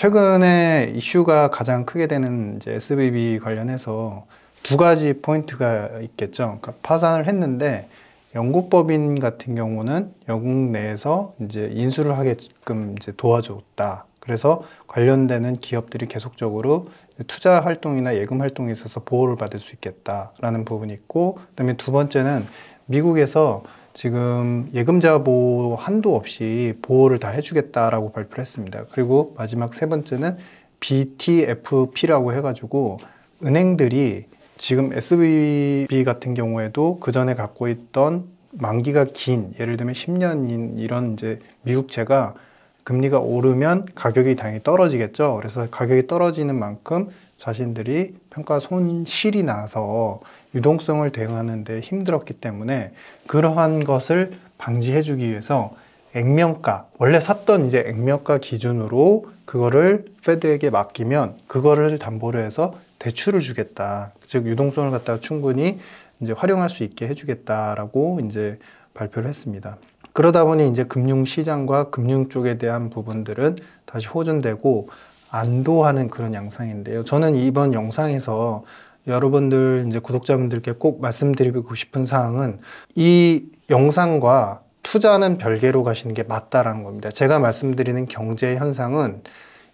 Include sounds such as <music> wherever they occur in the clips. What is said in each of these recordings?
최근에 이슈가 가장 크게 되는 이제 SVB 관련해서 두 가지 포인트가 있겠죠. 그러니까 파산을 했는데 영국 법인 같은 경우는 영국 내에서 이제 인수를 하게끔 이제 도와줬다. 그래서 관련되는 기업들이 계속적으로 투자 활동이나 예금 활동에 있어서 보호를 받을 수 있겠다라는 부분이 있고, 그다음에 두 번째는 미국에서 지금 예금자 보호 한도 없이 보호를 다 해주겠다라고 발표를 했습니다. 그리고 마지막 세 번째는 BTFP라고 해가지고 은행들이 지금 SVB 같은 경우에도 그 전에 갖고 있던 만기가 긴 예를 들면 10년인 이런 이제 미국채가 금리가 오르면 가격이 당연히 떨어지겠죠. 그래서 가격이 떨어지는 만큼 자신들이 평가 손실이 나서 유동성을 대응하는데 힘들었기 때문에 그러한 것을 방지해주기 위해서 액면가 원래 샀던 이제 액면가 기준으로 그거를 페드에게 맡기면 그거를 담보로 해서 대출을 주겠다. 즉 유동성을 갖다가 충분히 이제 활용할 수 있게 해주겠다라고 이제 발표를 했습니다. 그러다 보니 이제 금융 시장과 금융 쪽에 대한 부분들은 다시 호전되고 안도하는 그런 양상인데요. 저는 이번 영상에서 여러분들 이제 구독자분들께 꼭 말씀드리고 싶은 사항은 이 영상과 투자는 별개로 가시는 게 맞다라는 겁니다. 제가 말씀드리는 경제 현상은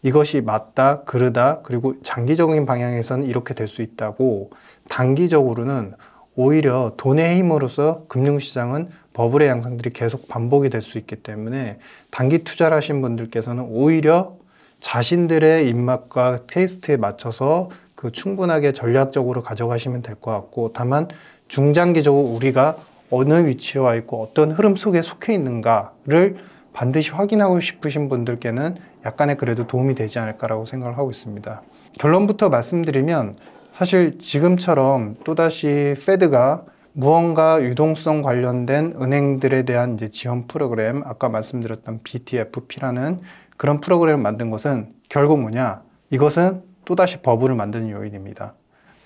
이것이 맞다, 그르다, 그리고 장기적인 방향에서는 이렇게 될 수 있다고 단기적으로는 오히려 돈의 힘으로써 금융시장은 버블의 양상들이 계속 반복이 될 수 있기 때문에 단기 투자를 하신 분들께서는 오히려 자신들의 입맛과 테이스트에 맞춰서 그 충분하게 전략적으로 가져가시면 될 것 같고 다만 중장기적으로 우리가 어느 위치에 와 있고 어떤 흐름 속에 속해 있는가를 반드시 확인하고 싶으신 분들께는 약간의 그래도 도움이 되지 않을까라고 생각을 하고 있습니다. 결론부터 말씀드리면 사실 지금처럼 또다시 페드가 무언가 유동성 관련된 은행들에 대한 이제 지원 프로그램, 아까 말씀드렸던 BTFP라는 그런 프로그램을 만든 것은 결국 뭐냐? 이것은 또다시 버블을 만드는 요인입니다.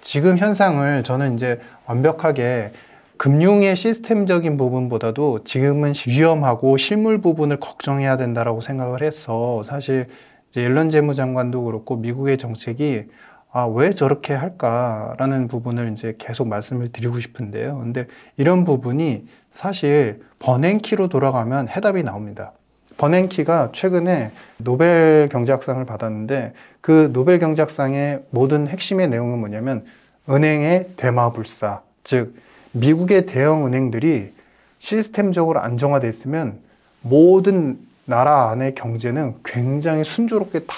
지금 현상을 저는 이제 완벽하게 금융의 시스템적인 부분보다도 지금은 위험하고 실물 부분을 걱정해야 된다라고 생각을 해서 사실 이제 앨런 재무장관도 그렇고 미국의 정책이 아, 왜 저렇게 할까라는 부분을 이제 계속 말씀을 드리고 싶은데요. 근데 이런 부분이 사실 번행키로 돌아가면 해답이 나옵니다. 버냉키가 최근에 노벨 경제학상을 받았는데 그 노벨 경제학상의 모든 핵심의 내용은 뭐냐면 은행의 대마불사, 즉 미국의 대형 은행들이 시스템적으로 안정화돼 있으면 모든 나라 안의 경제는 굉장히 순조롭게 다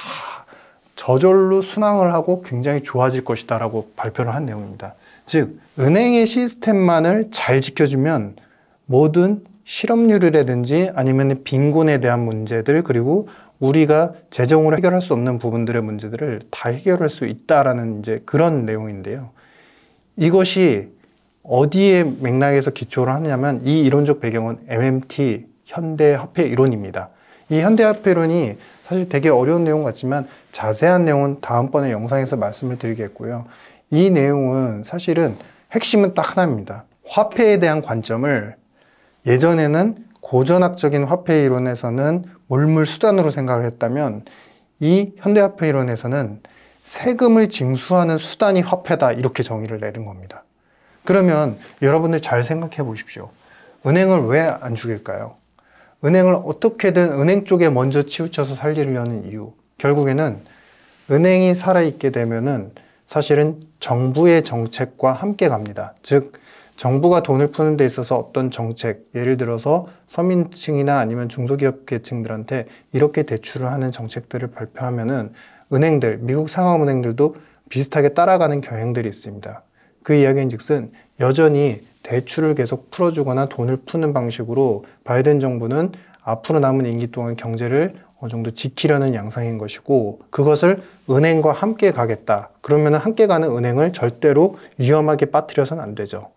저절로 순항을 하고 굉장히 좋아질 것이다라고 발표를 한 내용입니다. 즉 은행의 시스템만을 잘 지켜주면 모든 실업률이라든지 아니면 빈곤에 대한 문제들 그리고 우리가 재정으로 해결할 수 없는 부분들의 문제들을 다 해결할 수 있다라는 이제 그런 내용인데요. 이것이 어디에 맥락에서 기초를 하냐면 이 이론적 배경은 MMT 현대화폐 이론입니다. 이 현대화폐 이론이 사실 되게 어려운 내용 같지만 자세한 내용은 다음번에 영상에서 말씀을 드리겠고요. 이 내용은 사실은 핵심은 딱 하나입니다. 화폐에 대한 관점을 예전에는 고전학적인 화폐 이론에서는 물물 수단으로 생각을 했다면 이 현대화폐 이론에서는 세금을 징수하는 수단이 화폐다 이렇게 정의를 내린 겁니다. 그러면 여러분들 잘 생각해 보십시오. 은행을 왜 안 죽일까요? 은행을 어떻게든 은행 쪽에 먼저 치우쳐서 살리려는 이유. 결국에는 은행이 살아있게 되면은 사실은 정부의 정책과 함께 갑니다. 즉, 정부가 돈을 푸는 데 있어서 어떤 정책, 예를 들어서 서민층이나 아니면 중소기업 계층들한테 이렇게 대출을 하는 정책들을 발표하면은 은행들, 미국 상업은행들도 비슷하게 따라가는 경향들이 있습니다. 그 이야기인 즉슨 여전히 대출을 계속 풀어주거나 돈을 푸는 방식으로 바이든 정부는 앞으로 남은 임기 동안 경제를 어느 정도 지키려는 양상인 것이고 그것을 은행과 함께 가겠다. 그러면 함께 가는 은행을 절대로 위험하게 빠뜨려선 안 되죠.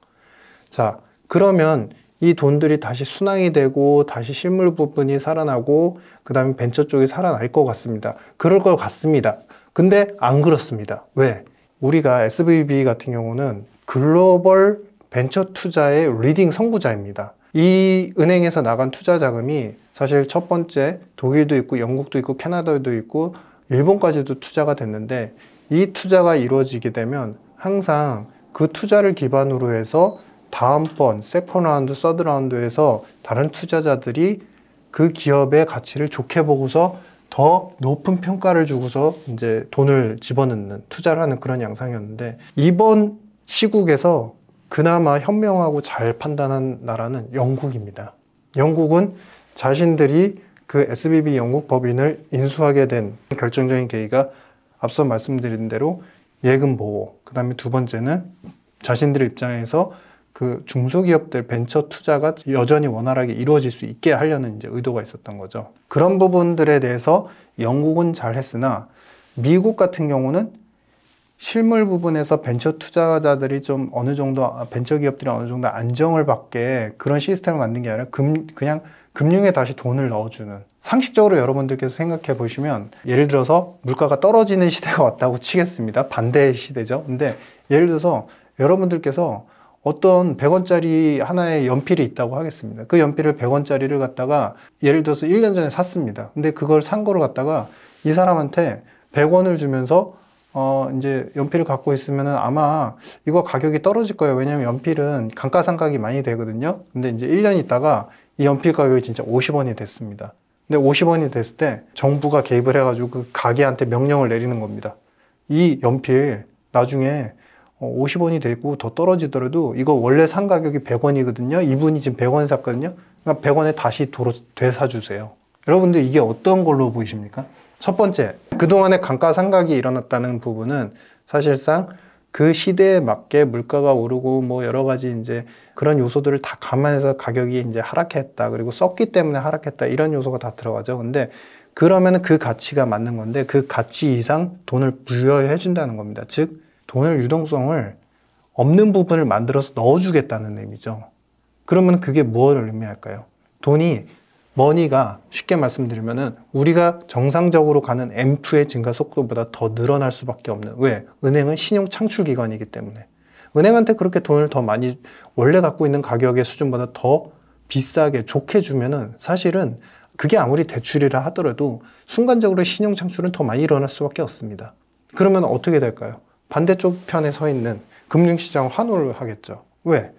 자, 그러면 이 돈들이 다시 순항이 되고 다시 실물 부분이 살아나고 그 다음에 벤처 쪽이 살아날 것 같습니다. 그럴 것 같습니다. 근데 안 그렇습니다. 왜? 우리가 SVB 같은 경우는 글로벌 벤처 투자의 리딩 선구자입니다. 이 은행에서 나간 투자 자금이 사실 첫 번째 독일도 있고 영국도 있고 캐나다도 있고 일본까지도 투자가 됐는데 이 투자가 이루어지게 되면 항상 그 투자를 기반으로 해서 다음번 세컨 라운드, 서드 라운드에서 다른 투자자들이 그 기업의 가치를 좋게 보고서 더 높은 평가를 주고서 이제 돈을 집어넣는 투자를 하는 그런 양상이었는데 이번 시국에서 그나마 현명하고 잘 판단한 나라는 영국입니다. 영국은 자신들이 그 SBB 영국 법인을 인수하게 된 결정적인 계기가 앞서 말씀드린 대로 예금 보호, 그 다음에 두 번째는 자신들 입장에서 그 중소기업들 벤처 투자가 여전히 원활하게 이루어질 수 있게 하려는 이제 의도가 있었던 거죠. 그런 부분들에 대해서 영국은 잘 했으나 미국 같은 경우는 실물 부분에서 벤처 투자자들이 좀 어느 정도 벤처 기업들이 어느 정도 안정을 받게 그런 시스템을 만든 게 아니라 금, 그냥 금융에 다시 돈을 넣어주는 상식적으로 여러분들께서 생각해 보시면 예를 들어서 물가가 떨어지는 시대가 왔다고 치겠습니다 반대의 시대죠 근데 예를 들어서 여러분들께서 어떤 100원짜리 하나의 연필이 있다고 하겠습니다. 그 연필을 100원짜리를 갖다가 예를 들어서 1년 전에 샀습니다. 근데 그걸 산 거를 갖다가 이 사람한테 100원을 주면서 어 이제 연필을 갖고 있으면 아마 이거 가격이 떨어질 거예요. 왜냐면 연필은 감가상각이 많이 되거든요. 근데 이제 1년 있다가 이 연필 가격이 진짜 50원이 됐습니다. 근데 50원이 됐을 때 정부가 개입을 해가지고 그 가게한테 명령을 내리는 겁니다. 이 연필 나중에 50원이 어, 되고 더 떨어지더라도 이거 원래 산 가격이 100원이거든요. 이분이 지금 100원 샀거든요. 그러니까 100원에 다시 도로 되사주세요. 여러분들 이게 어떤 걸로 보이십니까? 첫 번째, 그동안의 강가상각이 일어났다는 부분은 사실상 그 시대에 맞게 물가가 오르고 뭐 여러 가지 이제 그런 요소들을 다 감안해서 가격이 이제 하락했다. 그리고 썼기 때문에 하락했다. 이런 요소가 다 들어가죠. 근데 그러면 그 가치가 맞는 건데 그 가치 이상 돈을 부여해 준다는 겁니다. 즉 돈을 유동성을 없는 부분을 만들어서 넣어주겠다는 의미죠. 그러면 그게 무엇을 의미할까요? 돈이 머니가 쉽게 말씀드리면은 우리가 정상적으로 가는 M2의 증가 속도보다 더 늘어날 수밖에 없는 왜 은행은 신용 창출 기관이기 때문에 은행한테 그렇게 돈을 더 많이 원래 갖고 있는 가격의 수준보다 더 비싸게 좋게 주면은 사실은 그게 아무리 대출이라 하더라도 순간적으로 신용 창출은 더 많이 일어날 수밖에 없습니다. 그러면 어떻게 될까요? 반대쪽 편에 서 있는 금융시장 환호를 하겠죠. 왜?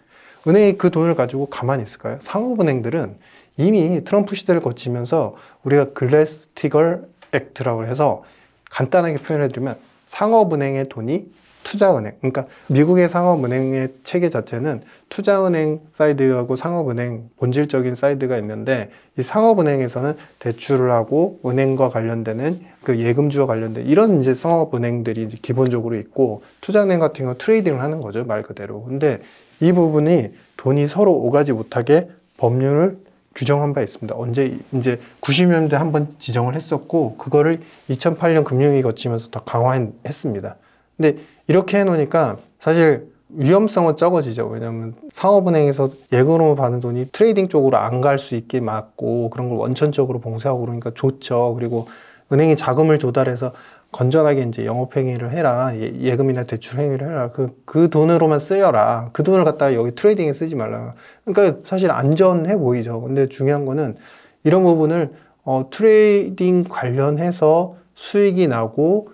은행이 그 돈을 가지고 가만히 있을까요? 상업은행들은 이미 트럼프 시대를 거치면서 우리가 글래스티걸 액트라고 해서 간단하게 표현해드리면 상업은행의 돈이 투자은행, 그러니까 미국의 상업은행의 체계 자체는 투자은행 사이드하고 상업은행 본질적인 사이드가 있는데 이 상업은행에서는 대출을 하고 은행과 관련되는 그 예금주와 관련된 이런 이제 상업은행들이 이제 기본적으로 있고 투자은행 같은 경우 트레이딩을 하는 거죠 말 그대로. 근데 이 부분이 돈이 서로 오가지 못하게 법률을 규정한 바 있습니다. 언제 이제 90년대 한번 지정을 했었고 그거를 2008년 금융위 거치면서 더 강화했습니다. 근데 이렇게 해놓으니까 사실 위험성은 적어지죠. 왜냐하면 상업은행에서 예금으로 받은 돈이 트레이딩 쪽으로 안 갈 수 있게 맞고 그런 걸 원천적으로 봉쇄하고 그러니까 좋죠. 그리고 은행이 자금을 조달해서 건전하게 이제 영업행위를 해라. 예, 금이나 대출행위를 해라. 그, 그 돈으로만 쓰여라. 그 돈을 갖다가 여기 트레이딩에 쓰지 말라. 그러니까 사실 안전해 보이죠. 근데 중요한 거는 이런 부분을 어, 트레이딩 관련해서 수익이 나고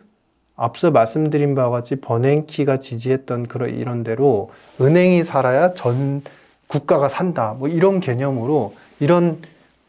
앞서 말씀드린 바와 같이 버냉키가 지지했던 그런 이런 대로 은행이 살아야 전 국가가 산다. 뭐 이런 개념으로 이런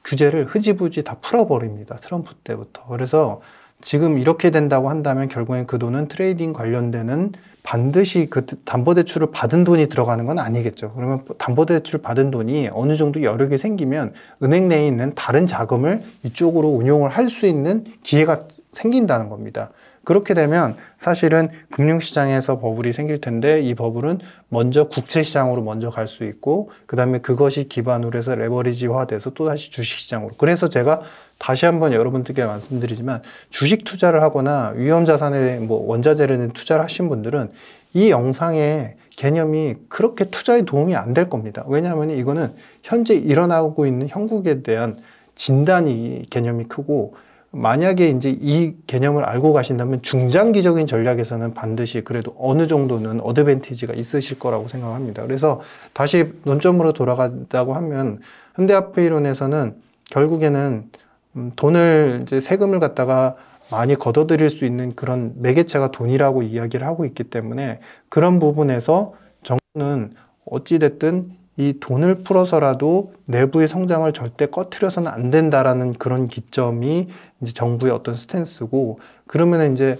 규제를 흐지부지 다 풀어버립니다. 트럼프 때부터. 그래서 지금 이렇게 된다고 한다면 결국엔 그 돈은 트레이딩 관련되는 반드시 그 담보대출을 받은 돈이 들어가는 건 아니겠죠. 그러면 담보대출 받은 돈이 어느 정도 여력이 생기면 은행 내에 있는 다른 자금을 이쪽으로 운용을 할 수 있는 기회가 생긴다는 겁니다. 그렇게 되면 사실은 금융시장에서 버블이 생길 텐데 이 버블은 먼저 국채시장으로 먼저 갈 수 있고 그 다음에 그것이 기반으로 해서 레버리지화돼서 또다시 주식시장으로 그래서 제가 다시 한번 여러분들께 말씀드리지만 주식 투자를 하거나 위험자산에 뭐 원자재를 투자를 하신 분들은 이 영상의 개념이 그렇게 투자에 도움이 안 될 겁니다. 왜냐하면 이거는 현재 일어나고 있는 형국에 대한 진단이 개념이 크고 만약에 이제 이 개념을 알고 가신다면 중장기적인 전략에서는 반드시 그래도 어느 정도는 어드밴티지가 있으실 거라고 생각합니다. 그래서 다시 논점으로 돌아간다고 하면 현대화폐이론에서는 결국에는 음, 돈을 이제 세금을 갖다가 많이 걷어들일 수 있는 그런 매개체가 돈이라고 이야기를 하고 있기 때문에 그런 부분에서 정부는 어찌됐든 이 돈을 풀어서라도 내부의 성장을 절대 꺼트려서는 안 된다라는 그런 기점이 이제 정부의 어떤 스탠스고 그러면 이제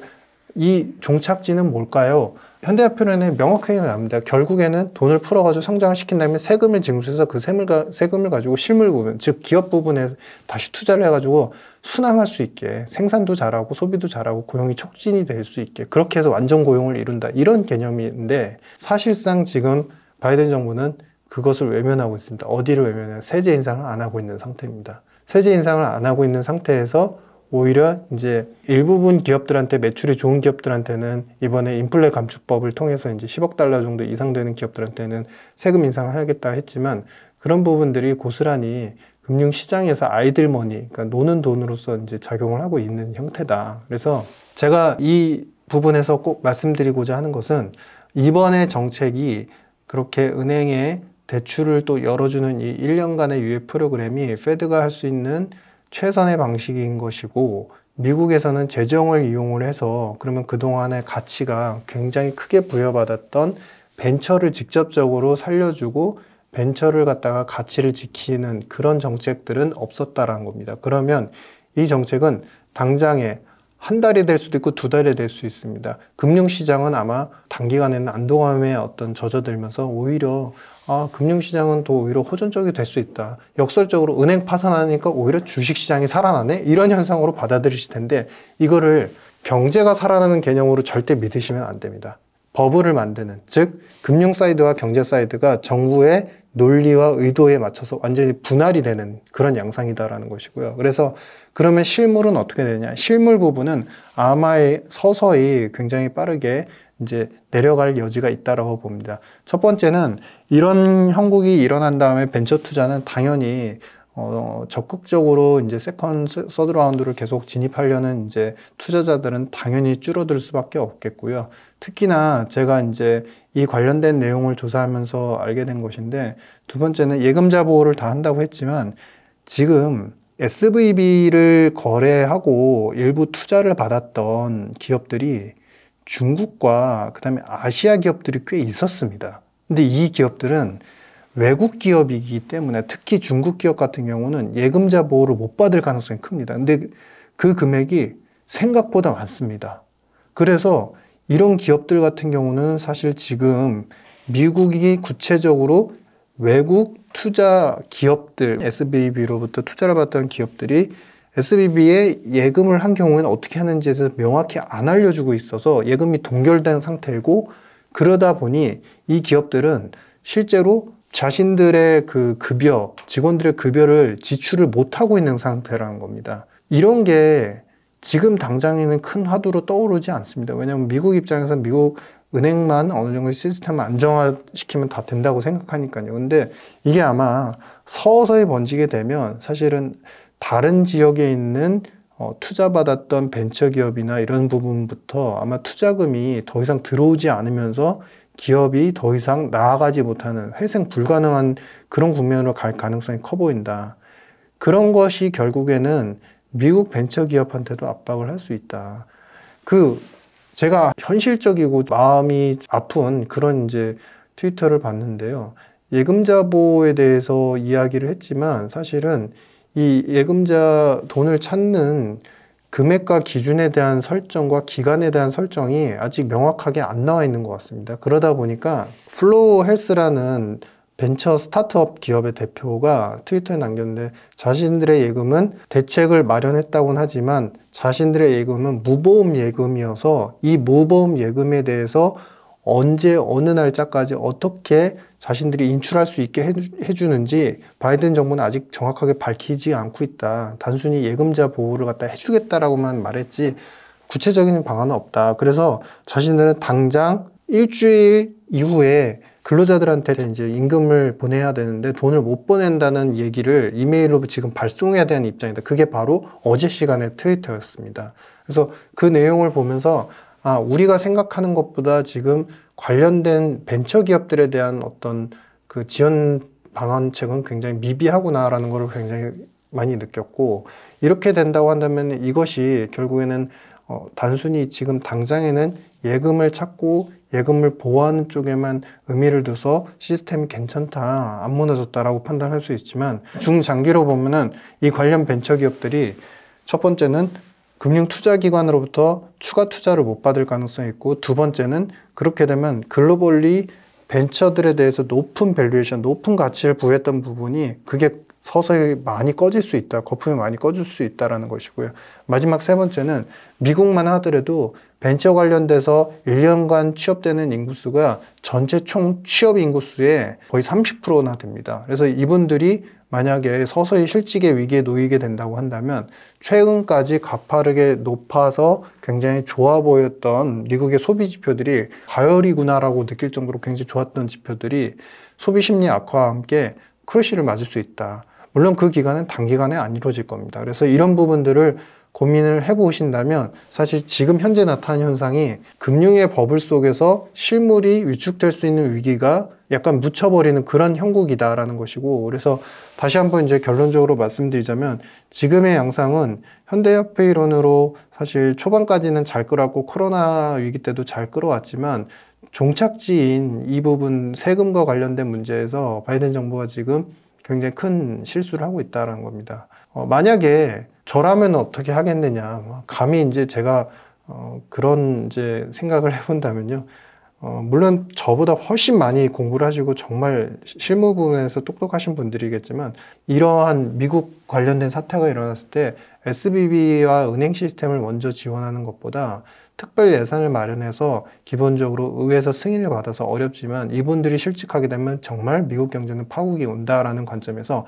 이 종착지는 뭘까요? 현대화 표현에 명확하게 나옵니다. 결국에는 돈을 풀어가지고 성장을 시킨 다음에 세금을 징수해서 그 세금을, 가, 세금을 가지고 실물 부분, 즉 기업 부분에 다시 투자를 해가지고 순항할 수 있게 생산도 잘하고 소비도 잘하고 고용이 촉진이 될 수 있게 그렇게 해서 완전 고용을 이룬다 이런 개념인데 사실상 지금 바이든 정부는 그것을 외면하고 있습니다. 어디를 외면해? 요 세제 인상을 안 하고 있는 상태입니다. 세제 인상을 안 하고 있는 상태에서 오히려 이제 일부분 기업들한테 매출이 좋은 기업들한테는 이번에 인플레 감축법을 통해서 이제 10억 달러 정도 이상 되는 기업들한테는 세금 인상을 하겠다 했지만 그런 부분들이 고스란히 금융시장에서 아이들머니, 그러니까 노는 돈으로서 이제 작용을 하고 있는 형태다. 그래서 제가 이 부분에서 꼭 말씀드리고자 하는 것은 이번에 정책이 그렇게 은행에 대출을 또 열어주는 이 1년간의 유예 프로그램이 페드가 할 수 있는 최선의 방식인 것이고 미국에서는 재정을 이용을 해서 그러면 그동안의 가치가 굉장히 크게 부여받았던 벤처를 직접적으로 살려주고 벤처를 갖다가 가치를 지키는 그런 정책들은 없었다라는 겁니다. 그러면 이 정책은 당장에 한 달이 될 수도 있고 두 달이 될 수 있습니다. 금융시장은 아마 단기간에는 안도감에 어떤 젖어들면서 오히려 아, 금융시장은 또 오히려 호전적이 될 수 있다. 역설적으로 은행 파산하니까 오히려 주식시장이 살아나네? 이런 현상으로 받아들이실 텐데 이거를 경제가 살아나는 개념으로 절대 믿으시면 안 됩니다. 버블을 만드는, 즉 금융 사이드와 경제 사이드가 정부의 논리와 의도에 맞춰서 완전히 분할이 되는 그런 양상이다라는 것이고요. 그래서 그러면 실물은 어떻게 되냐? 실물 부분은 아마의 서서히 굉장히 빠르게 이제 내려갈 여지가 있다라고 봅니다. 첫 번째는 이런 형국이 일어난 다음에 벤처 투자는 당연히 어, 적극적으로 이제 세컨, 서드 라운드를 계속 진입하려는 이제 투자자들은 당연히 줄어들 수밖에 없겠고요. 특히나 제가 이제 이 관련된 내용을 조사하면서 알게 된 것인데 두 번째는 예금자 보호를 다 한다고 했지만 지금 SVB를 거래하고 일부 투자를 받았던 기업들이 중국과 그다음에 아시아 기업들이 꽤 있었습니다. 근데 이 기업들은 외국 기업이기 때문에 특히 중국 기업 같은 경우는 예금자 보호를 못 받을 가능성이 큽니다. 근데 그 금액이 생각보다 많습니다. 그래서 이런 기업들 같은 경우는 사실 지금 미국이 구체적으로 외국 투자 기업들, SBB로부터 투자를 받던 기업들이 SBB에 예금을 한 경우에는 어떻게 하는지에 대해서 명확히 안 알려주고 있어서 예금이 동결된 상태고 이 그러다 보니 이 기업들은 실제로 자신들의 그 급여, 직원들의 급여를 지출을 못하고 있는 상태라는 겁니다. 이런 게 지금 당장에는 큰 화두로 떠오르지 않습니다. 왜냐하면 미국 입장에서 미국 은행만 어느 정도 시스템을 안정화시키면 다 된다고 생각하니까요. 근데 이게 아마 서서히 번지게 되면 사실은 다른 지역에 있는 어, 투자받았던 벤처기업이나 이런 부분부터 아마 투자금이 더 이상 들어오지 않으면서 기업이 더 이상 나아가지 못하는 회생 불가능한 그런 국면으로 갈 가능성이 커 보인다. 그런 것이 결국에는 미국 벤처기업한테도 압박을 할 수 있다. 그 제가 현실적이고 마음이 아픈 그런 이제 트위터를 봤는데요. 예금자보에 호 대해서 이야기를 했지만 사실은 이 예금자 돈을 찾는 금액과 기준에 대한 설정과 기간에 대한 설정이 아직 명확하게 안 나와 있는 것 같습니다. 그러다 보니까 플로우 헬스라는 벤처 스타트업 기업의 대표가 트위터에 남겼는데 자신들의 예금은 대책을 마련했다고는 하지만 자신들의 예금은 무보험 예금이어서 이 무보험 예금에 대해서 언제 어느 날짜까지 어떻게 자신들이 인출할 수 있게 해주는지 바이든 정부는 아직 정확하게 밝히지 않고 있다. 단순히 예금자 보호를 갖다 해주겠다라고만 말했지 구체적인 방안은 없다. 그래서 자신들은 당장 일주일 이후에 근로자들한테 이제 임금을 보내야 되는데 돈을 못 보낸다는 얘기를 이메일로 지금 발송해야 되는 입장이다. 그게 바로 어제 시간의 트위터였습니다. 그래서 그 내용을 보면서 아, 우리가 생각하는 것보다 지금 관련된 벤처 기업들에 대한 어떤 그 지원 방안책은 굉장히 미비하구나라는 것을 굉장히 많이 느꼈고 이렇게 된다고 한다면 이것이 결국에는 어, 단순히 지금 당장에는 예금을 찾고 예금을 보호하는 쪽에만 의미를 둬서 시스템이 괜찮다, 안 무너졌다라고 판단할 수 있지만 중장기로 보면은 이 관련 벤처 기업들이 첫 번째는 금융투자기관으로부터 추가 투자를 못 받을 가능성이 있고 두 번째는 그렇게 되면 글로벌리 벤처들에 대해서 높은 밸류에이션, 높은 가치를 부여했던 부분이 그게 서서히 많이 꺼질 수 있다, 거품이 많이 꺼질 수 있다라는 것이고요. 마지막 세 번째는 미국만 하더라도 벤처 관련돼서 1년간 취업되는 인구수가 전체 총 취업 인구수의 거의 30%나 됩니다. 그래서 이분들이 만약에 서서히 실직의 위기에 놓이게 된다고 한다면 최근까지 가파르게 높아서 굉장히 좋아 보였던 미국의 소비 지표들이 가열이구나라고 느낄 정도로 굉장히 좋았던 지표들이 소비 심리 악화와 함께 크러쉬를 맞을 수 있다. 물론 그 기간은 단기간에 안 이루어질 겁니다. 그래서 이런 부분들을 고민을 해보신다면 사실 지금 현재 나타난 현상이 금융의 버블 속에서 실물이 위축될 수 있는 위기가 약간 묻혀버리는 그런 형국이다라는 것이고 그래서 다시 한번 이제 결론적으로 말씀드리자면 지금의 양상은 현대협회 이론으로 사실 초반까지는 잘 끌었고 코로나 위기 때도 잘 끌어왔지만 종착지인 이 부분 세금과 관련된 문제에서 바이든 정부가 지금 굉장히 큰 실수를 하고 있다는 겁니다. 어, 만약에 저라면 어떻게 하겠느냐. 뭐, 감히 이제 제가 어, 그런 이제 생각을 해본다면요. 어, 물론 저보다 훨씬 많이 공부를 하시고 정말 실무 부분에서 똑똑하신 분들이겠지만 이러한 미국 관련된 사태가 일어났을 때 SBB와 은행 시스템을 먼저 지원하는 것보다 특별 예산을 마련해서 기본적으로 의회에서 승인을 받아서 어렵지만 이분들이 실직하게 되면 정말 미국 경제는 파국이 온다라는 관점에서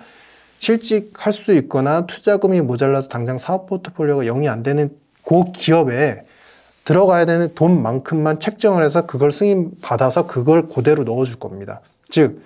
실직할 수 있거나 투자금이 모자라서 당장 사업 포트폴리오가 영이안 되는 그 기업에 들어가야 되는 돈만큼만 책정을 해서 그걸 승인 받아서 그걸 그대로 넣어줄 겁니다. 즉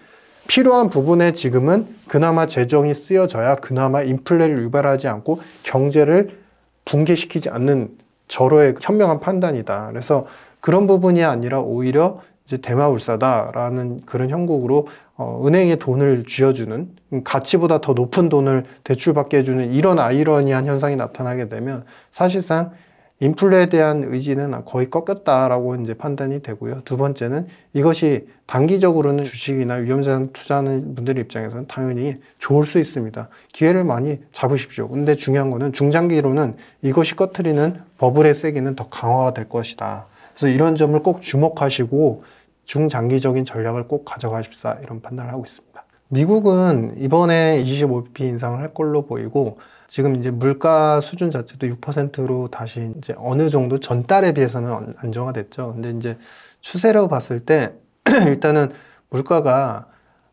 필요한 부분에 지금은 그나마 재정이 쓰여져야 그나마 인플레를 유발하지 않고 경제를 붕괴시키지 않는 절호의 현명한 판단이다. 그래서 그런 부분이 아니라 오히려 이제 대마울사다라는 그런 형국으로 어, 은행에 돈을 쥐어주는 음, 가치보다 더 높은 돈을 대출받게 해주는 이런 아이러니한 현상이 나타나게 되면 사실상 인플레에 대한 의지는 거의 꺾였다라고 이제 판단이 되고요. 두 번째는 이것이 단기적으로는 주식이나 위험자산 투자하는 분들 입장에서는 당연히 좋을 수 있습니다. 기회를 많이 잡으십시오. 근데 중요한 거는 중장기로는 이것이 꺼트리는 버블의 세기는 더 강화가 될 것이다. 그래서 이런 점을 꼭 주목하시고 중장기적인 전략을 꼭 가져가십사 이런 판단을 하고 있습니다. 미국은 이번에 25bp 인상을 할 걸로 보이고 지금 이제 물가 수준 자체도 6%로 다시 이제 어느 정도 전달에 비해서는 안정화됐죠. 근데 이제 추세로 봤을 때 <clears throat> 일단은 물가가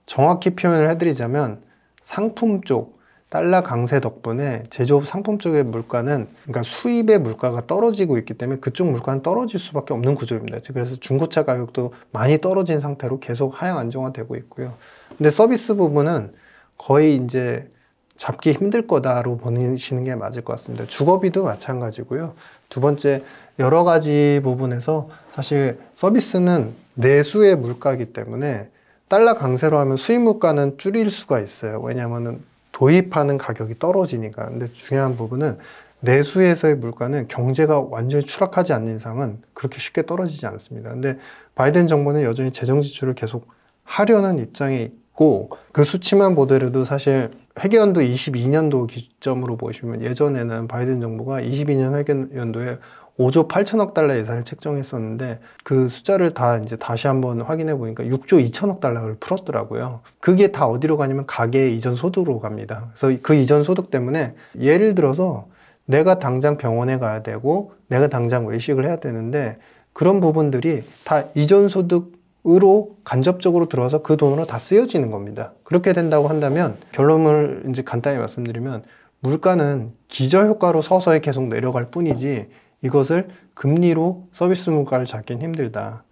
정확히 표현을 해드리자면 상품 쪽 달러 강세 덕분에 제조업 상품 쪽의 물가는 그러니까 수입의 물가가 떨어지고 있기 때문에 그쪽 물가는 떨어질 수밖에 없는 구조입니다. 그래서 중고차 가격도 많이 떨어진 상태로 계속 하향 안정화되고 있고요. 근데 서비스 부분은 거의 이제 잡기 힘들 거다로 보내시는 게 맞을 것 같습니다. 주거비도 마찬가지고요. 두 번째 여러 가지 부분에서 사실 서비스는 내수의 물가이기 때문에 달러 강세로 하면 수입 물가는 줄일 수가 있어요. 왜냐하면은 도입하는 가격이 떨어지니까. 근데 중요한 부분은 내수에서의 물가는 경제가 완전히 추락하지 않는 이상은 그렇게 쉽게 떨어지지 않습니다. 근데 바이든 정부는 여전히 재정 지출을 계속 하려는 입장에 있고 그 수치만 보더라도 사실 회계연도 22년도 기점으로 보시면 예전에는 바이든 정부가 22년 회계연도에 5조 8천억 달러 예산을 책정했었는데 그 숫자를 다 이제 다시 한번 확인해 보니까 6조 2천억 달러를 풀었더라고요. 그게 다 어디로 가냐면 가계 이전 소득으로 갑니다. 그래서 그 이전 소득 때문에 예를 들어서 내가 당장 병원에 가야 되고 내가 당장 외식을 해야 되는데 그런 부분들이 다 이전 소득으로 간접적으로 들어와서 그 돈으로 다 쓰여지는 겁니다. 그렇게 된다고 한다면 결론을 이제 간단히 말씀드리면 물가는 기저효과로 서서히 계속 내려갈 뿐이지 이것을 금리로 서비스 물가를 잡긴 힘들다.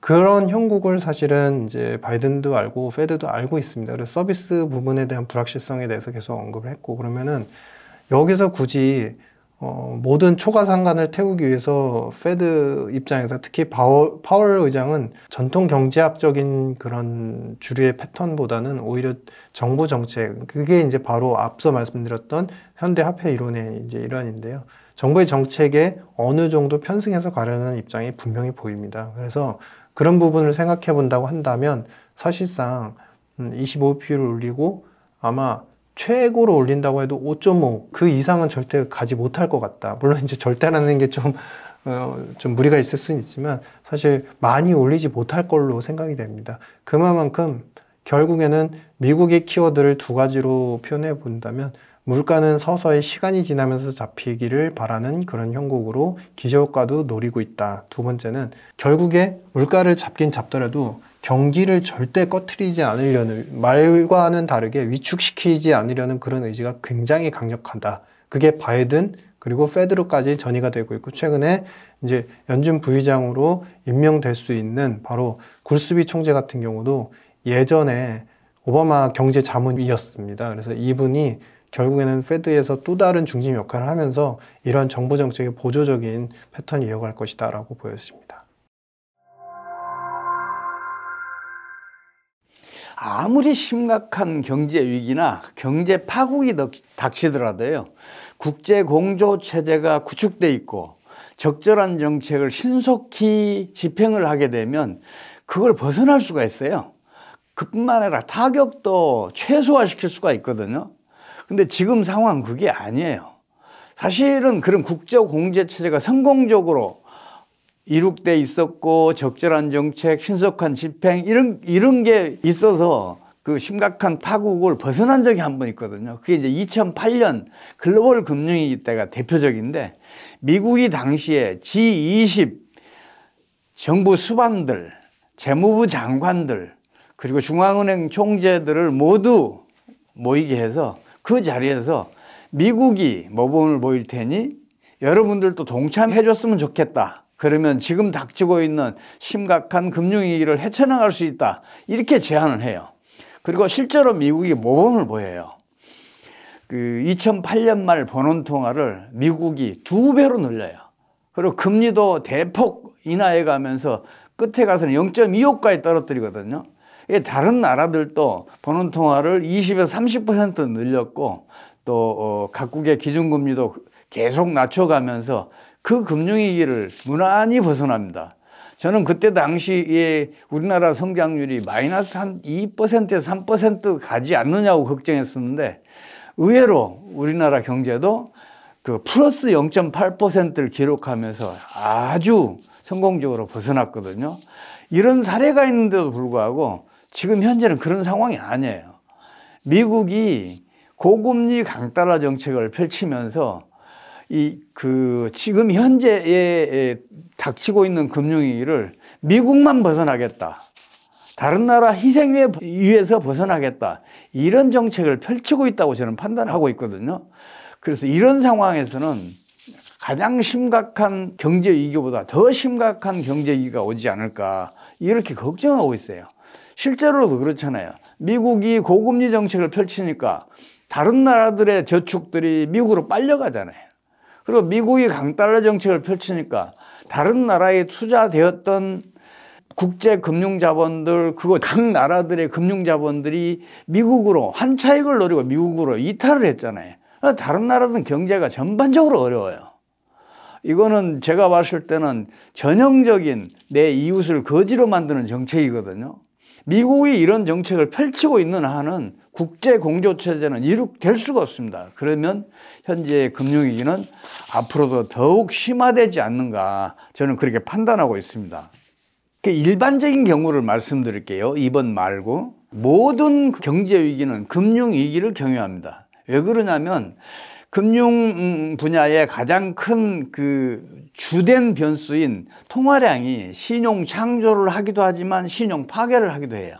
그런 형국을 사실은 이제 바이든도 알고 페드도 알고 있습니다. 그래서 서비스 부분에 대한 불확실성에 대해서 계속 언급을 했고 그러면은 여기서 굳이 어, 모든 초과 상관을 태우기 위해서 페드 입장에서 특히 파월, 파월 의장은 전통 경제학적인 그런 주류의 패턴보다는 오히려 정부 정책 그게 이제 바로 앞서 말씀드렸던 현대 화폐 이론의 이제 일환인데요. 정부의 정책에 어느 정도 편승해서 가려는 입장이 분명히 보입니다. 그래서 그런 부분을 생각해 본다고 한다면 사실상 25표를 음, 올리고 아마 최고로 올린다고 해도 5.5 그 이상은 절대 가지 못할 것 같다. 물론 이제 절대라는 게좀 어, 좀 무리가 있을 수는 있지만 사실 많이 올리지 못할 걸로 생각이 됩니다. 그만큼 결국에는 미국의 키워드를 두 가지로 표현해 본다면 물가는 서서히 시간이 지나면서 잡히기를 바라는 그런 형국으로 기저효과도 노리고 있다. 두 번째는 결국에 물가를 잡긴 잡더라도 경기를 절대 꺼트리지 않으려는 말과는 다르게 위축시키지 않으려는 그런 의지가 굉장히 강력하다. 그게 바이든 그리고 페드로까지 전이가 되고 있고 최근에 이제 연준 부의장으로 임명될 수 있는 바로 굴스비 총재 같은 경우도 예전에 오바마 경제 자문이었습니다. 그래서 이분이 결국에는 페드에서 또 다른 중심 역할을 하면서 이러한 정부 정책의 보조적인 패턴이 이어갈 것이다 라고 보여집니다. 아무리 심각한 경제 위기나 경제 파국이 닥치더라도요. 국제 공조 체제가 구축돼 있고 적절한 정책을 신속히 집행을 하게 되면 그걸 벗어날 수가 있어요. 그뿐만 아니라 타격도 최소화시킬 수가 있거든요. 근데 지금 상황 그게 아니에요. 사실은 그런 국제공제체제가 성공적으로 이룩돼 있었고 적절한 정책, 신속한 집행 이런 이런 게 있어서 그 심각한 파국을 벗어난 적이 한 번 있거든요. 그게 이제 2008년 글로벌 금융위기 때가 대표적인데 미국이 당시에 G20 정부 수반들, 재무부 장관들 그리고 중앙은행 총재들을 모두 모이게 해서 그 자리에서 미국이 모범을 보일 테니 여러분들도 동참해 줬으면 좋겠다. 그러면 지금 닥치고 있는 심각한 금융위기를 헤쳐나갈 수 있다. 이렇게 제안을 해요. 그리고 실제로 미국이 모범을 보여요. 그 2008년 말 번원 통화를 미국이 두 배로 늘려요. 그리고 금리도 대폭 인하해 가면서 끝에 가서는 0.25까지 떨어뜨리거든요. 다른 나라들도 보는 통화를 20에서 30% 늘렸고 또 어, 각국의 기준금리도 계속 낮춰가면서 그 금융위기를 무난히 벗어납니다. 저는 그때 당시에 우리나라 성장률이 마이너스 한 2%에서 3% 가지 않느냐고 걱정했었는데 의외로 우리나라 경제도 그 플러스 0.8%를 기록하면서 아주 성공적으로 벗어났거든요. 이런 사례가 있는데도 불구하고 지금 현재는 그런 상황이 아니에요. 미국이 고금리 강달화 정책을 펼치면서 이 그 지금 현재에 닥치고 있는 금융위기를 미국만 벗어나겠다. 다른 나라 희생에 의해서 벗어나겠다. 이런 정책을 펼치고 있다고 저는 판단하고 있거든요. 그래서 이런 상황에서는 가장 심각한 경제 위기보다 더 심각한 경제 위기가 오지 않을까 이렇게 걱정하고 있어요. 실제로도 그렇잖아요. 미국이 고금리 정책을 펼치니까 다른 나라들의 저축들이 미국으로 빨려가잖아요. 그리고 미국이 강달러 정책을 펼치니까 다른 나라에 투자되었던 국제 금융 자본들 그거 각 나라들의 금융 자본들이 미국으로 환차익을 노리고 미국으로 이탈을 했잖아요. 그러니까 다른 나라들 경제가 전반적으로 어려워요. 이거는 제가 봤을 때는 전형적인 내 이웃을 거지로 만드는 정책이거든요. 미국이 이런 정책을 펼치고 있는 한은 국제 공조 체제는 이룩될 수가 없습니다. 그러면 현재의 금융위기는 앞으로도 더욱 심화되지 않는가 저는 그렇게 판단하고 있습니다. 그 일반적인 경우를 말씀드릴게요. 이번 말고 모든 경제 위기는 금융 위기를 경유합니다. 왜 그러냐면 금융 음, 분야의 가장 큰 그 주된 변수인 통화량이 신용 창조를 하기도 하지만 신용 파괴를 하기도 해요.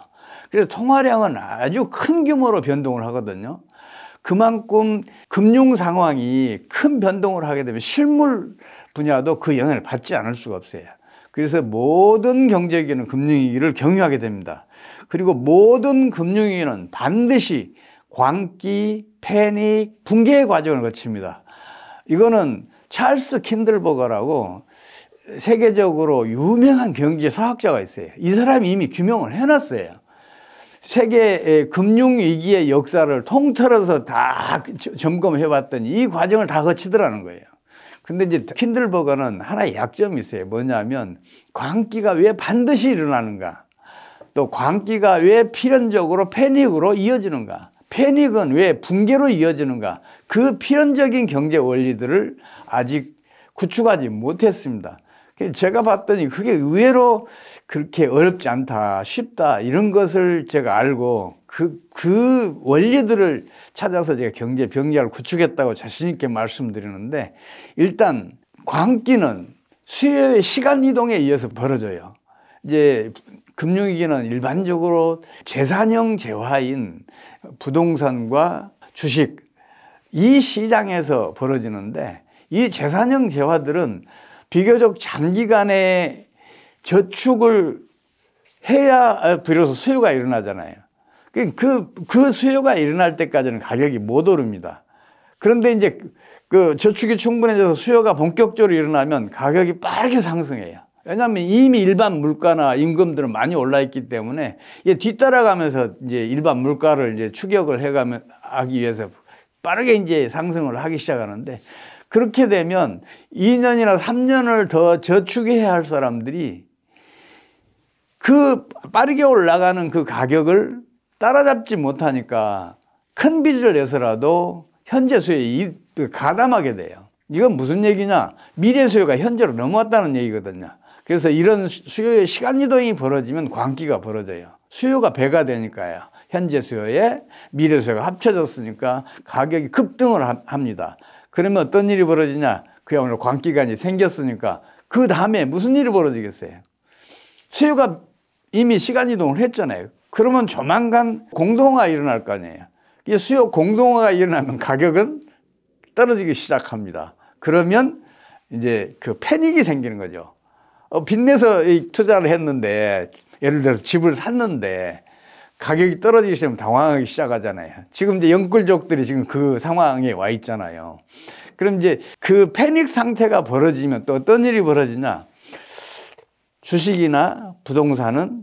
그래서 통화량은 아주 큰 규모로 변동을 하거든요. 그만큼 금융 상황이 큰 변동을 하게 되면 실물 분야도 그 영향을 받지 않을 수가 없어요. 그래서 모든 경제기는 금융위기를 경유하게 됩니다. 그리고 모든 금융위기는 반드시 광기, 패닉, 붕괴의 과정을 거칩니다. 이거는 찰스 킨들버거라고 세계적으로 유명한 경제사학자가 있어요. 이 사람이 이미 규명을 해놨어요. 세계 금융위기의 역사를 통틀어서 다 점검해 봤더니 이 과정을 다 거치더라는 거예요. 근데 이제 킨들버거는 하나의 약점이 있어요. 뭐냐면 광기가 왜 반드시 일어나는가? 또 광기가 왜 필연적으로 패닉으로 이어지는가? 패닉은 왜 붕괴로 이어지는가 그 필연적인 경제 원리들을 아직 구축하지 못했습니다. 제가 봤더니 그게 의외로 그렇게 어렵지 않다, 쉽다, 이런 것을 제가 알고 그, 그 원리들을 찾아서 제가 경제 병리화를 구축했다고 자신있게 말씀드리는데 일단 광기는 수요의 시간 이동에 의해서 벌어져요. 이제 금융위기는 일반적으로 재산형 재화인 부동산과 주식 이 시장에서 벌어지는데 이 재산형 재화들은 비교적 장기간의 저축을 해야 아, 비로소 수요가 일어나잖아요. 그, 그, 그 수요가 일어날 때까지는 가격이 못 오릅니다. 그런데 이제 그 저축이 충분해져서 수요가 본격적으로 일어나면 가격이 빠르게 상승해요. 왜냐하면 이미 일반 물가나 임금들은 많이 올라있기 때문에 이게 뒤따라가면서 이제 일반 물가를 이제 추격을 해가면 하기 위해서 빠르게 이제 상승을 하기 시작하는데 그렇게 되면 2년이나 3년을 더 저축해야 할 사람들이 그 빠르게 올라가는 그 가격을 따라잡지 못하니까 큰 빚을 내서라도 현재 수요에 그 가담하게 돼요. 이건 무슨 얘기냐? 미래 수요가 현재로 넘어왔다는 얘기거든요. 그래서 이런 수요의 시간 이동이 벌어지면 광기가 벌어져요. 수요가 배가 되니까요. 현재 수요에 미래 수요가 합쳐졌으니까 가격이 급등을 합니다. 그러면 어떤 일이 벌어지냐? 그야말로 광기간이 생겼으니까 그 다음에 무슨 일이 벌어지겠어요? 수요가 이미 시간 이동을 했잖아요. 그러면 조만간 공동화가 일어날 거 아니에요. 이 수요 공동화가 일어나면 가격은 떨어지기 시작합니다. 그러면 이제 그 패닉이 생기는 거죠. 어, 빚내서 투자를 했는데 예를 들어서 집을 샀는데 가격이 떨어지시면 당황하기 시작하잖아요. 지금 이제 영끌족들이 지금 그 상황에 와 있잖아요. 그럼 이제 그 패닉 상태가 벌어지면 또 어떤 일이 벌어지냐? 주식이나 부동산은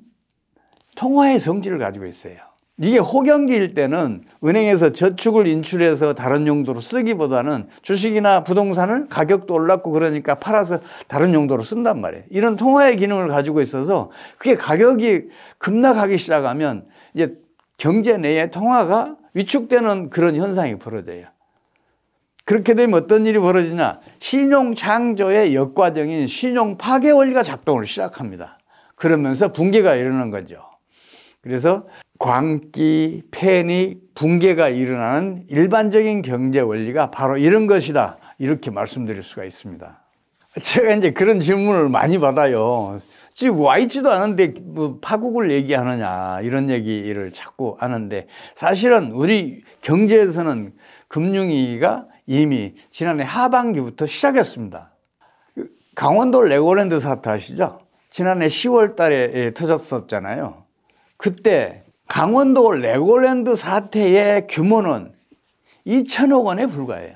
통화의 성질을 가지고 있어요. 이게 호경기일 때는 은행에서 저축을 인출해서 다른 용도로 쓰기보다는 주식이나 부동산을 가격도 올랐고 그러니까 팔아서 다른 용도로 쓴단 말이에요. 이런 통화의 기능을 가지고 있어서 그게 가격이 급락하기 시작하면 이제 경제 내에 통화가 위축되는 그런 현상이 벌어져요. 그렇게 되면 어떤 일이 벌어지냐? 신용 창조의 역과정인 신용 파괴 원리가 작동을 시작합니다. 그러면서 붕괴가 일어난 거죠. 그래서 광기, 패닉, 붕괴가 일어나는 일반적인 경제 원리가 바로 이런 것이다. 이렇게 말씀드릴 수가 있습니다. 제가 이제 그런 질문을 많이 받아요. 지금 와 있지도 않은데 뭐 파국을 얘기하느냐 이런 얘기를 자꾸 하는데 사실은 우리 경제에서는 금융위기가 이미 지난해 하반기부터 시작했습니다. 강원도 레고랜드 사태 아시죠? 지난해 10월 달에 예, 터졌었잖아요. 그때 강원도 레고랜드 사태의 규모는 2천억 원에 불과해요.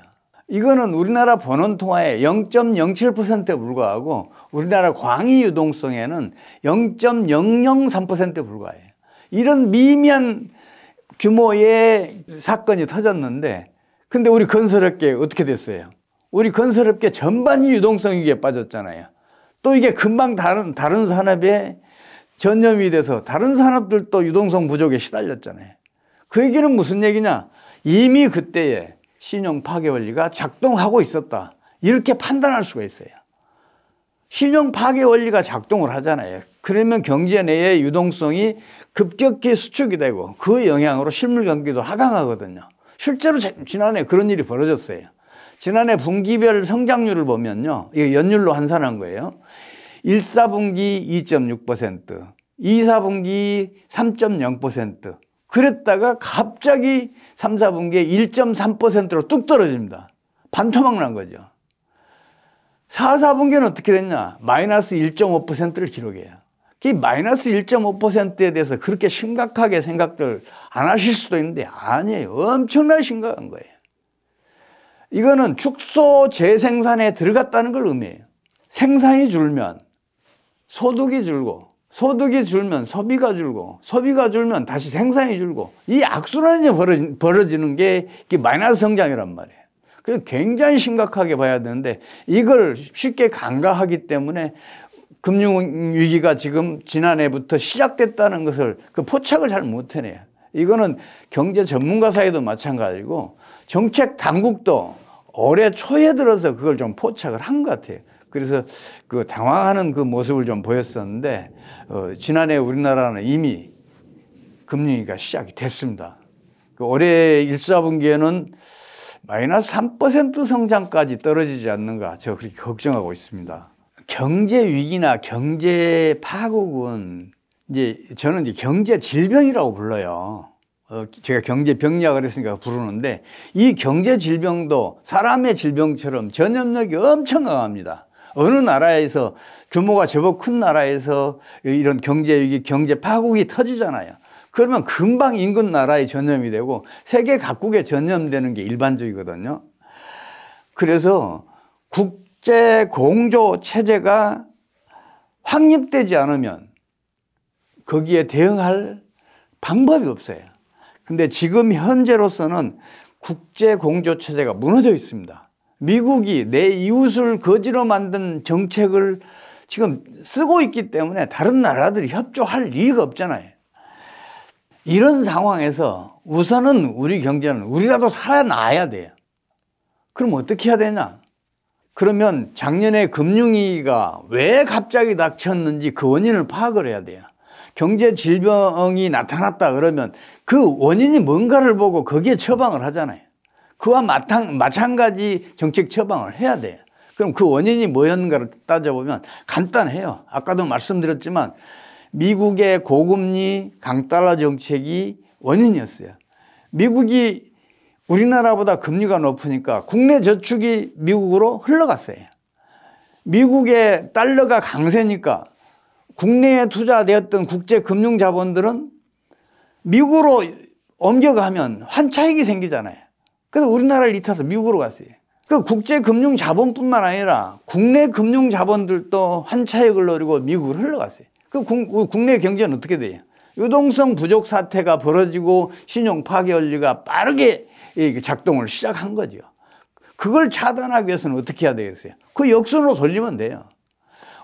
이거는 우리나라 본원통화의 0.07%에 불과하고 우리나라 광의 유동성에는 0.003%에 불과해요. 이런 미미한 규모의 사건이 터졌는데 근데 우리 건설업계 어떻게 됐어요? 우리 건설업계 전반이 유동성에 빠졌잖아요. 또 이게 금방 다른 다른 산업에 전염이 돼서 다른 산업들도 유동성 부족에 시달렸잖아요. 그 얘기는 무슨 얘기냐? 이미 그때에 신용 파괴 원리가 작동하고 있었다. 이렇게 판단할 수가 있어요. 신용 파괴 원리가 작동을 하잖아요. 그러면 경제 내에 유동성이 급격히 수축이 되고 그 영향으로 실물 경기도 하강하거든요. 실제로 지난해 그런 일이 벌어졌어요. 지난해 분기별 성장률을 보면요. 이거 연율로 환산한 거예요. 1사분기 2.6%, 2사분기 3.0%, 그랬다가 갑자기 3, 4분기에 1.3%로 뚝 떨어집니다. 반토막 난 거죠. 4, 4분기는 어떻게 됐냐? 마이너스 1.5%를 기록해요. 이 그 마이너스 1.5%에 대해서 그렇게 심각하게 생각들 안 하실 수도 있는데 아니에요. 엄청나게 심각한 거예요. 이거는 축소 재생산에 들어갔다는 걸 의미해요. 생산이 줄면 소득이 줄고 소득이 줄면 소비가 줄고 소비가 줄면 다시 생산이 줄고 이 악순환이 벌어지, 벌어지는 게 마이너스 성장이란 말이에요. 그래서 굉장히 심각하게 봐야 되는데 이걸 쉽게 간과하기 때문에 금융위기가 지금 지난해부터 시작됐다는 것을 그 포착을 잘 못해내요. 이거는 경제 전문가 사이도 마찬가지고 정책 당국도 올해 초에 들어서 그걸 좀 포착을 한 것 같아요. 그래서 그 당황하는 그 모습을 좀 보였었는데 어, 지난해 우리나라는 이미 금융위가 시작이 됐습니다. 그 올해 1사분기에는 마이너스 3% 성장까지 떨어지지 않는가 저 그렇게 걱정하고 있습니다. 경제 위기나 경제 파국은 이제 저는 이제 경제 질병이라고 불러요. 어, 제가 경제 병리학을 했으니까 부르는데 이 경제 질병도 사람의 질병처럼 전염력이 엄청 강합니다. 어느 나라에서 규모가 제법 큰 나라에서 이런 경제 위기, 경제 파국이 터지잖아요. 그러면 금방 인근 나라에 전염이 되고 세계 각국에 전염되는 게 일반적이거든요. 그래서 국제 공조 체제가 확립되지 않으면 거기에 대응할 방법이 없어요. 근데 지금 현재로서는 국제 공조 체제가 무너져 있습니다. 미국이 내 이웃을 거지로 만든 정책을 지금 쓰고 있기 때문에 다른 나라들이 협조할 리가 없잖아요. 이런 상황에서 우선은 우리 경제는 우리라도 살아나야 돼요. 그럼 어떻게 해야 되냐? 그러면 작년에 금융위기가 왜 갑자기 닥쳤는지 그 원인을 파악을 해야 돼요. 경제 질병이 나타났다 그러면 그 원인이 뭔가를 보고 거기에 처방을 하잖아요. 그와 마탕, 마찬가지 정책 처방을 해야 돼요. 그럼 그 원인이 뭐였는가를 따져보면 간단해요. 아까도 말씀드렸지만 미국의 고금리 강달러 정책이 원인이었어요. 미국이 우리나라보다 금리가 높으니까 국내 저축이 미국으로 흘러갔어요. 미국의 달러가 강세니까 국내에 투자되었던 국제금융자본들은 미국으로 옮겨가면 환차익이 생기잖아요. 그래서 우리나라를 이타서 미국으로 갔어요. 그 국제금융자본뿐만 아니라 국내 금융자본들도 환차익을 노리고 미국으로 흘러갔어요. 그, 그 국내 경제는 어떻게 돼요? 유동성 부족 사태가 벌어지고 신용 파괴 원리가 빠르게 작동을 시작한 거죠. 그걸 차단하기 위해서는 어떻게 해야 되겠어요? 그 역순으로 돌리면 돼요.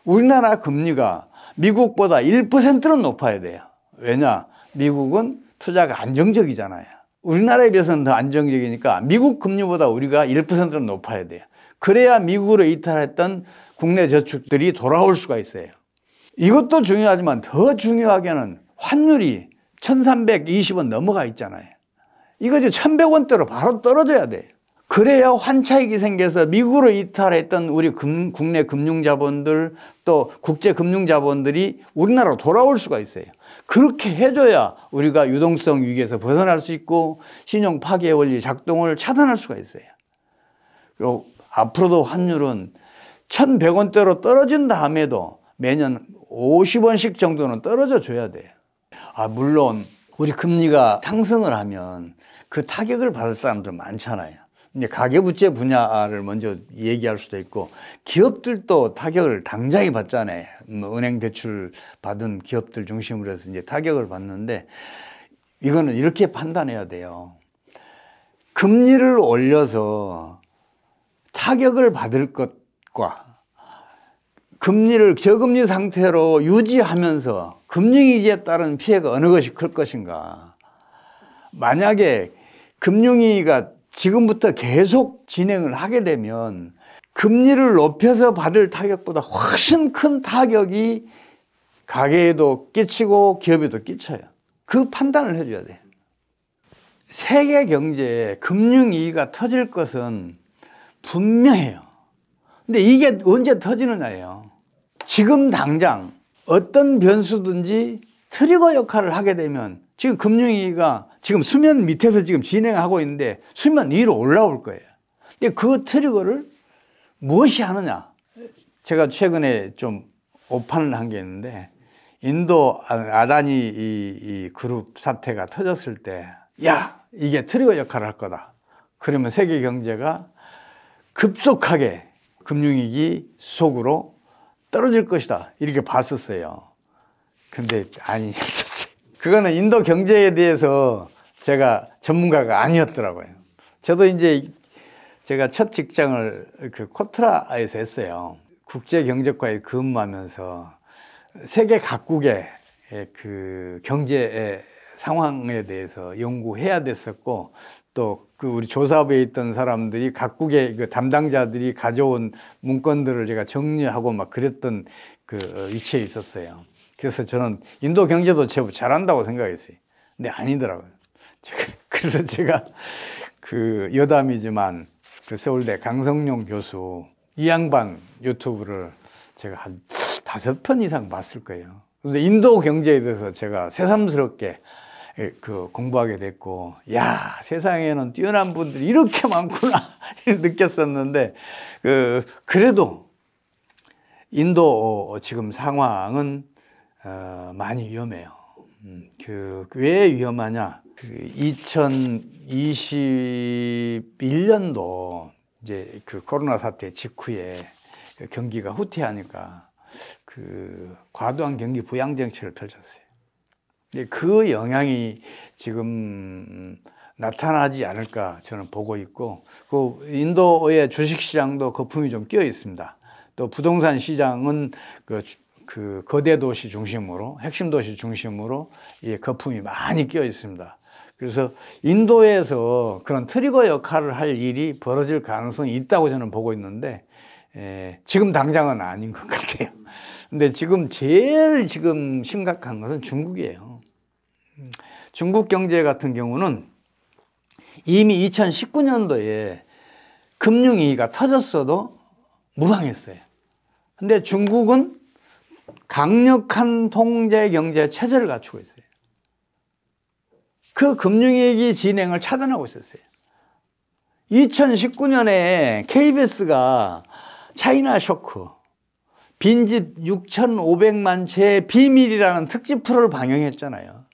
우리나라 금리가 미국보다 1%는 높아야 돼요. 왜냐? 미국은 투자가 안정적이잖아요. 우리나라에 비해서는 더 안정적이니까 미국 금리보다 우리가 1%는 높아야 돼요. 그래야 미국으로 이탈했던 국내 저축들이 돌아올 수가 있어요. 이것도 중요하지만 더 중요하게는 환율이 1320원 넘어가 있잖아요. 이거 이제 1100원대로 바로 떨어져야 돼 그래야 환차익이 생겨서 미국으로 이탈했던 우리 금, 국내 금융자본들 또 국제금융자본들이 우리나라로 돌아올 수가 있어요. 그렇게 해줘야 우리가 유동성 위기에서 벗어날 수 있고 신용 파괴 원리 작동을 차단할 수가 있어요. 그리고 앞으로도 환율은 1,100원대로 떨어진 다음에도 매년 50원씩 정도는 떨어져 줘야 돼요. 아, 물론 우리 금리가 상승을 하면 그 타격을 받을 사람들 많잖아요. 이제 가계부채 분야를 먼저 얘기할 수도 있고 기업들도 타격을 당장에 받잖아요. 뭐 은행 대출 받은 기업들 중심으로 해서 이제 타격을 받는데 이거는 이렇게 판단해야 돼요. 금리를 올려서 타격을 받을 것과 금리를 저금리 상태로 유지하면서 금융위기에 따른 피해가 어느 것이 클 것인가. 만약에 금융위기가 지금부터 계속 진행을 하게 되면 금리를 높여서 받을 타격보다 훨씬 큰 타격이 가게에도 끼치고 기업에도 끼쳐요. 그 판단을 해줘야 돼 세계 경제에 금융위기가 터질 것은 분명해요. 근데 이게 언제 터지느냐예요. 지금 당장 어떤 변수든지 트리거 역할을 하게 되면 지금 금융위기가 지금 수면 밑에서 지금 진행하고 있는데 수면 위로 올라올 거예요. 근데 그 트리거를 무엇이 하느냐? 제가 최근에 좀 오판을 한 게 있는데 인도 아다니 이, 이 그룹 사태가 터졌을 때 야, 이게 트리거 역할을 할 거다. 그러면 세계 경제가 급속하게 금융위기 속으로 떨어질 것이다. 이렇게 봤었어요. 근데 아니 <laughs> 그거는 인도 경제에 대해서 제가 전문가가 아니었더라고요. 저도 이제 제가 첫 직장을 그 코트라에서 했어요. 국제경제과에 근무하면서 세계 각국의 그 경제의 상황에 대해서 연구해야 됐었고 또 그 우리 조사부에 있던 사람들이 각국의 그 담당자들이 가져온 문건들을 제가 정리하고 막 그랬던 그 위치에 있었어요. 그래서 저는 인도 경제도 제법 잘한다고 생각했어요. 근데 아니더라고요. 제가, <laughs> 그래서 제가 그 여담이지만 그 서울대 강성룡 교수 이 양반 유튜브를 제가 한 다섯 편 이상 봤을 거예요. 근데 인도 경제에 대해서 제가 새삼스럽게 그 공부하게 됐고, 야 세상에는 뛰어난 분들이 이렇게 많구나 <laughs> 느꼈었는데, 그 그래도 인도 어, 지금 상황은 어, 많이 위험해요. 음, 그왜 위험하냐? 그 2021년도 이제 그 코로나 사태 직후에 그 경기가 후퇴하니까 그 과도한 경기 부양 정책을 펼쳤어요. 근데 그 영향이 지금 나타나지 않을까 저는 보고 있고 그 인도의 주식 시장도 거품이 좀 끼어 있습니다. 또 부동산 시장은 그그 거대 도시 중심으로 핵심 도시 중심으로 이 거품이 많이 끼어 있습니다. 그래서 인도에서 그런 트리거 역할을 할 일이 벌어질 가능성이 있다고 저는 보고 있는데 에, 예, 지금 당장은 아닌 것 같아요. 근데 지금 제일 지금 심각한 것은 중국이에요. 중국 경제 같은 경우는 이미 2019년도에 금융위기가 터졌어도 무방했어요. 근데 중국은 강력한 통제 경제 체제를 갖추고 있어요. 그 금융위기 진행을 차단하고 있었어요. 2019년에 KBS가 차이나 쇼크, 빈집 6,500만 채의 비밀이라는 특집 프로를 방영했잖아요.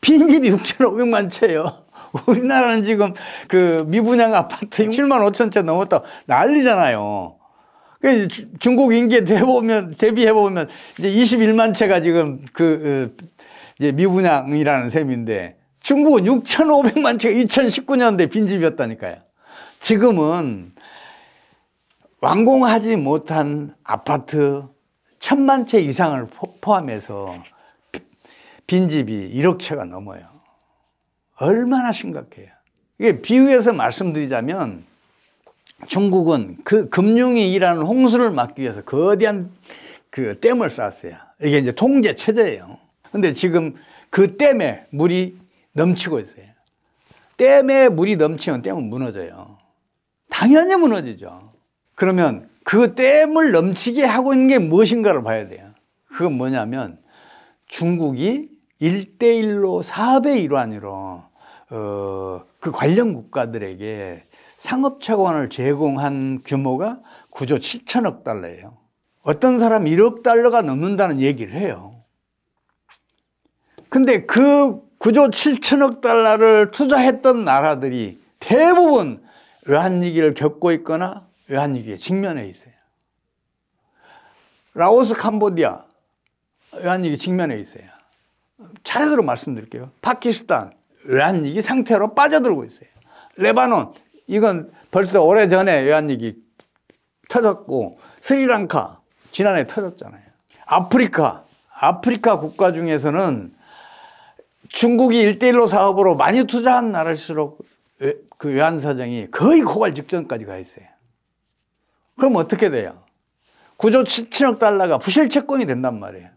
빈집 6,500만 채요 <laughs> 우리나라는 지금 그 미분양 아파트 7만 5천 채 넘었다 난리잖아요. 그 중국 인기에 대보면, 대비해보면 이제 21만 채가 지금 그, 어, 이제 미분양이라는 셈인데 중국은 6,500만 채가 2019년대 빈집이었다니까요. 지금은 완공하지 못한 아파트 천만 채 이상을 포함해서 빈집이 1억 채가 넘어요. 얼마나 심각해요. 이게 비유해서 말씀드리자면 중국은 그 금융이 일하는 홍수를 막기 위해서 거대한 그 댐을 쌓았어요. 이게 이제 통제 체제예요. 근데 지금 그 댐에 물이 넘치고 있어요. 댐에 물이 넘치면 댐은 무너져요. 당연히 무너지죠. 그러면 그 댐을 넘치게 하고 있는 게 무엇인가를 봐야 돼요. 그건 뭐냐면 중국이 일대일로 사업의 일환으로 어, 그 관련 국가들에게 상업 차관을 제공한 규모가 9조 7천억 달러예요. 어떤 사람 1억 달러가 넘는다는 얘기를 해요. 근데 그 9조 7천억 달러를 투자했던 나라들이 대부분 외환위기를 겪고 있거나 외환위기에 직면해 있어요. 라오스, 캄보디아 외환위기 직면해 있어요. 차례대로 말씀드릴게요. 파키스탄 외환위기 상태로 빠져들고 있어요. 레바논 이건 벌써 오래전에 외환위기 터졌고 스리랑카 지난해 터졌잖아요. 아프리카 아프리카 국가 중에서는 중국이 일대일로 사업으로 많이 투자한 나라일수록 그 외환 사정이 거의 고갈 직전까지 가 있어요. 그럼 어떻게 돼요? 9조 7천억 달러가 부실 채권이 된단 말이에요.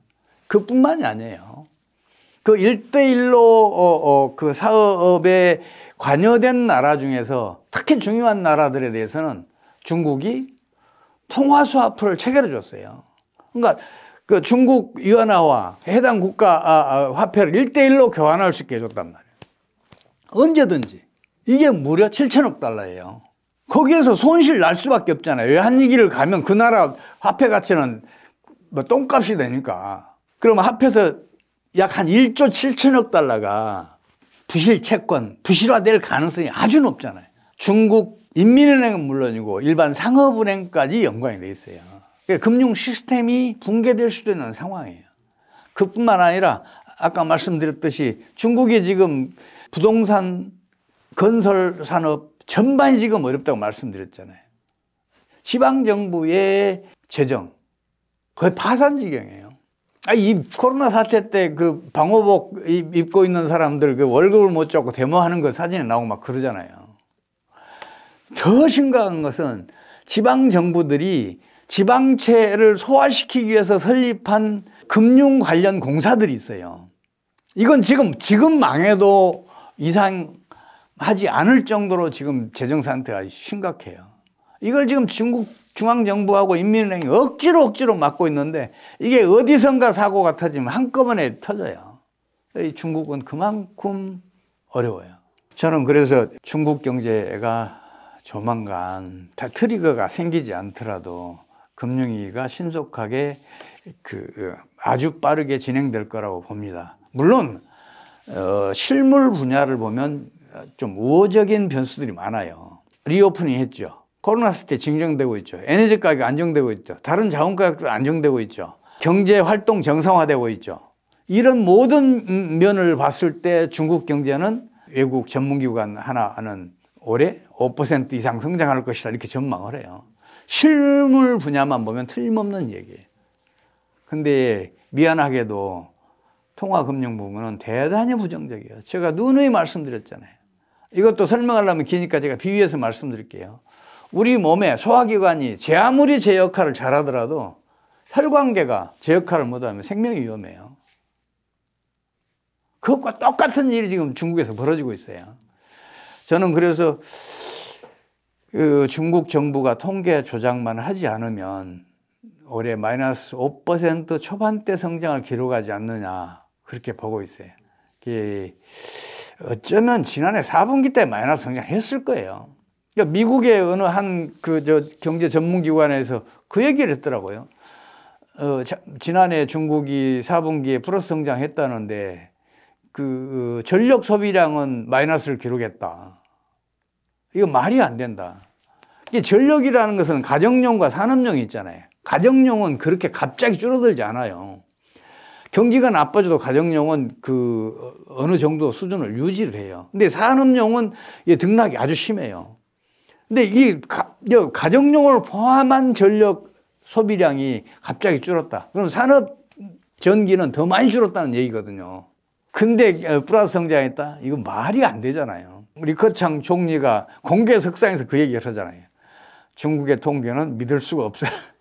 그뿐만이 아니에요. 그일대일로그 어, 어, 그 사업에 관여된 나라 중에서 특히 중요한 나라들에 대해서는 중국이 통화수화풀을 체결해 줬어요. 그러니까 그 중국 위안화와 해당 국가 아, 아, 화폐를 일대일로 교환할 수 있게 해줬단 말이에요. 언제든지. 이게 무려 7천억 달러예요. 거기에서 손실 날 수밖에 없잖아요. 외환위기를 가면 그 나라 화폐 가치는 뭐 똥값이 되니까. 그러면 합해서 약한 1조 7천억 달러가 부실 채권, 부실화될 가능성이 아주 높잖아요. 중국 인민은행은 물론이고 일반 상업은행까지 연관이 돼 있어요. 그러니까 금융 시스템이 붕괴될 수도 있는 상황이에요. 그뿐만 아니라 아까 말씀드렸듯이 중국이 지금 부동산 건설 산업 전반이 지금 어렵다고 말씀드렸잖아요. 지방정부의 재정 거의 파산 지경이에요. 아, 이 코로나 사태 때 그 방호복 입고 있는 사람들 그 월급을 못 잡고 데모하는 거 사진에 나오고 막 그러잖아요. 더 심각한 것은 지방 정부들이 지방채를 소화시키기 위해서 설립한 금융 관련 공사들이 있어요. 이건 지금 지금 망해도 이상하지 않을 정도로 지금 재정 상태가 심각해요. 이걸 지금 중국 중앙정부하고 인민은행이 억지로 억지로 막고 있는데 이게 어디선가 사고가 터지면 한꺼번에 터져요. 중국은 그만큼 어려워요. 저는 그래서 중국 경제가 조만간 다 트리거가 생기지 않더라도 금융위기가 신속하게 그 어, 아주 빠르게 진행될 거라고 봅니다. 물론 어, 실물 분야를 보면 좀 우호적인 변수들이 많아요. 리오프닝 했죠. 코로나 시대 증정되고 있죠. 에너지 가격 안정되고 있죠. 다른 자원 가격도 안정되고 있죠. 경제 활동 정상화되고 있죠. 이런 모든 면을 봤을 때 중국 경제는 외국 전문기관 하나는 올해 5% 이상 성장할 것이다 이렇게 전망을 해요. 실물 분야만 보면 틀림없는 얘기예요. 근데 미안하게도 통화금융부문은 대단히 부정적이에요. 제가 누누이 말씀드렸잖아요. 이것도 설명하려면 기니까 제가 비유해서 말씀드릴게요. 우리 몸의 소화기관이 제 아무리 제 역할을 잘하더라도 혈관계가 제 역할을 못하면 생명이 위험해요. 그것과 똑같은 일이 지금 중국에서 벌어지고 있어요. 저는 그래서 그 중국 정부가 통계 조작만 하지 않으면 올해 마이너스 5% 초반대 성장을 기록하지 않느냐 그렇게 보고 있어요. 어쩌면 지난해 4분기 때 마이너스 성장했을 거예요. 그러니까 미국의 어느 한 그 저 경제 전문기관에서 그 얘기를 했더라고요. 어, 자, 지난해 중국이 4분기에 플러스 성장했다는데 그 어, 전력 소비량은 마이너스를 기록했다. 이거 말이 안 된다. 이게 전력이라는 것은 가정용과 산업용이 있잖아요. 가정용은 그렇게 갑자기 줄어들지 않아요. 경기가 나빠져도 가정용은 그 어, 어느 정도 수준을 유지를 해요. 근데 산업용은 이게 등락이 아주 심해요. 근데 이 가, 가정용을 포함한 전력 소비량이 갑자기 줄었다. 그럼 산업 전기는 더 많이 줄었다는 얘기거든요. 근데 어, 플러스 성장했다? 이거 말이 안 되잖아요. 우리 거창 총리가 공개 석상에서 그 얘기를 하잖아요. 중국의 통계는 믿을 수가 없어. 요 <laughs>